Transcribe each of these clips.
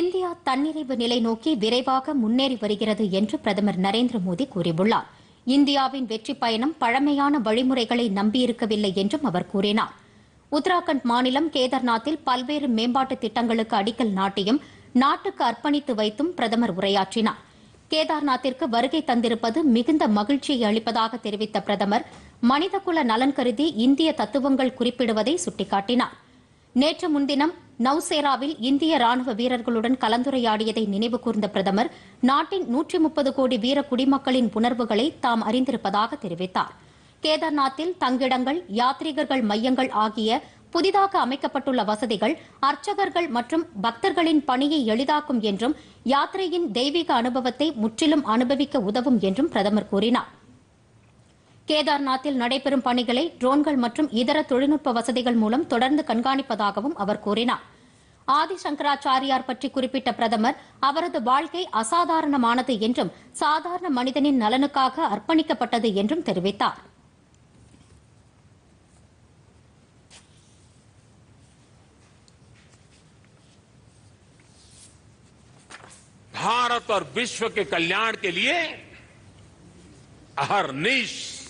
India தன்னிறைவு நிலை நோக்கி விரைவாக முன்னேறி வருகிறது என்று பிரதமர் நரேந்திர மோடி கூறியுள்ளார் இந்தியாவின் வெற்றி பயணம் பழமையான வழிமுறைகளை நம்பியிருக்கவில்லை என்றும் அவர் கூறினார் உத்தராகண்ட் மாநிலம் கேதர்நாத்தில் பல்வேறு மேம்பாட்டு திட்டங்களுக்கு அடிக்கல் நாட்டியும் நாட்டுக்கு அர்ப்பணித்து வைத்தும் பிரதமர் உரையாற்றினார் கேதார்நாத்திற்கு வருகை தந்திருப்பது மிகுந்த மகிழ்ச்சியை அளிப்பதாக தெரிவித்த பிரதமர் மனிதகுல நலன் கருதி இந்திய தத்துவங்கள் குறிப்பிடுவதை சுட்டிக்காட்டினார் நேற்று முன்தினம் நவ்சேராவில் இந்திய ராணுவ வீரர்களுடன் கலந்துரையாடியதை நினைவு கூர்ந்த பிரதமர் நாட்டின் நூற்றி முப்பது கோடி வீர குடிமக்களின் உணர்வுகளை தாம் அறிந்திருப்பதாக தெரிவித்தார் கேதார்நாத்தில் தங்கிடங்கள் யாத்ரீகர்கள் மையங்கள் ஆகிய புதிதாக அமைக்கப்பட்டுள்ள வசதிகள் அர்ச்சகர்கள் மற்றும் பக்தர்களின் பணியை எளிதாக்கும் என்றும் யாத்திரையின் தெய்வீக அனுபவத்தை முற்றிலும் அனுபவிக்க உதவும் என்றும் பிரதமர் கூறினாா் கேதார்நாத்தில் நடைபெறும் பணிகளை ட்ரோன்கள் மற்றும் இதர தொழில்நுட்ப வசதிகள் மூலம் தொடர்ந்து கண்காணிப்பதாகவும் அவர் கூறினார் ஆதி சங்கராச்சாரியார் பற்றி குறிப்பிட்ட பிரதமர் அவரது வாழ்க்கை அசாதாரணமானது என்றும் சாதாரண மனிதனின் நலனுக்காக அர்ப்பணிக்கப்பட்டது என்றும் தெரிவித்தார் भारत और विश्व के कल्याण के लिए हर निश्चित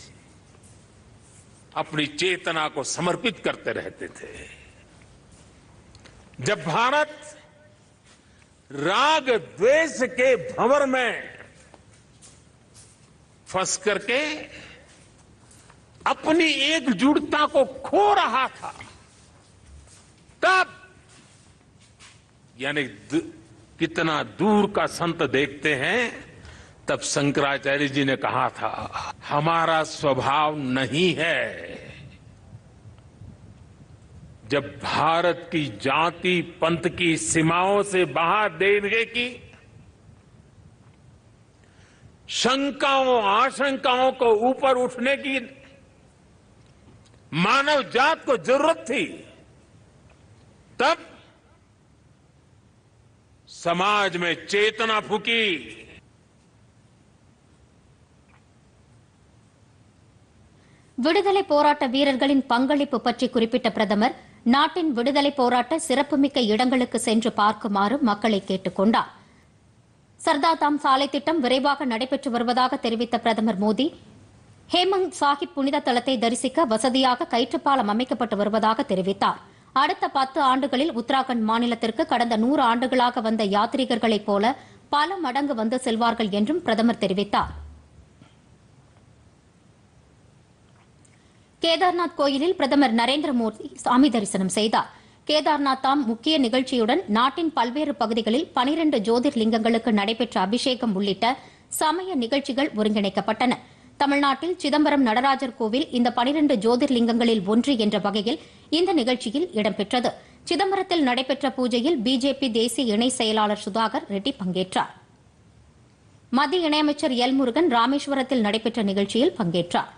अपनी चेतना को समर्पित करते रहते थे जब भारत राग द्वेष के भंवर में फंस करके अपनी एकजुटता को खो रहा था तब यानी कितना दूर का संत देखते हैं तब शंकराचार्य जी ने कहा था हमारा स्वभाव नहीं है जब भारत की जाति पंथ की सीमाओं से बाहर देने की शंकाओं आशंकाओं को ऊपर उठने की मानव जात को जरूरत थी तब समाज में चेतना फूकी விடுதலை போராட்ட வீரர்களின் பங்களிப்பு பற்றி குறிப்பிட்ட பிரதமர் நாட்டின் விடுதலை போராட்ட சிறப்புமிக்க இடங்களுக்கு சென்று பார்க்குமாறு மக்களை கேட்டுக் கொண்டார் சர்தார் தாம் சாலை திட்டம் விரைவாக நடைபெற்று வருவதாக தெரிவித்த பிரதமர் மோடி ஹேமந்த் சாஹிப் புனித தலத்தை தரிசிக்க வசதியாக கயிற்றுப்பாலம் அமைக்கப்பட்டு வருவதாக தெரிவித்தார் அடுத்த பத்து ஆண்டுகளில் உத்தராகண்ட் மாநிலத்திற்கு கடந்த நூறு ஆண்டுகளாக வந்த யாத்ரீகர்களைப் போல பல மடங்கு வந்து செல்வார்கள் என்றும் பிரதமர் தெரிவித்தாா் கேதார்நாத் கோயிலில் பிரதமர் நரேந்திர மோடி சாமி தரிசனம் செய்தார் கேதார்நாத் தாம் முக்கிய நிகழ்ச்சியுடன் நாட்டின் பல்வேறு பகுதிகளில் பனிரண்டு ஜோதிர்லிங்கங்களுக்கு நடைபெற்ற அபிஷேகம் உள்ளிட்ட சமய நிகழ்ச்சிகள் ஒருங்கிணைக்கப்பட்டன தமிழ்நாட்டில் சிதம்பரம் நடராஜர் கோவில் இந்த பனிரண்டு ஜோதிர்லிங்கங்களில் ஒன்று என்ற வகையில் இந்த நிகழ்ச்சியில் இடம்பெற்றது சிதம்பரத்தில் நடைபெற்ற பூஜையில் பிஜேபி தேசிய இணை செயலாளர் சுதாகர் ரெட்டி பங்கேற்றார் மத்திய இணையமைச்சர் எல் முருகன் ராமேஸ்வரத்தில் நடைபெற்ற நிகழ்ச்சியில் பங்கேற்றார்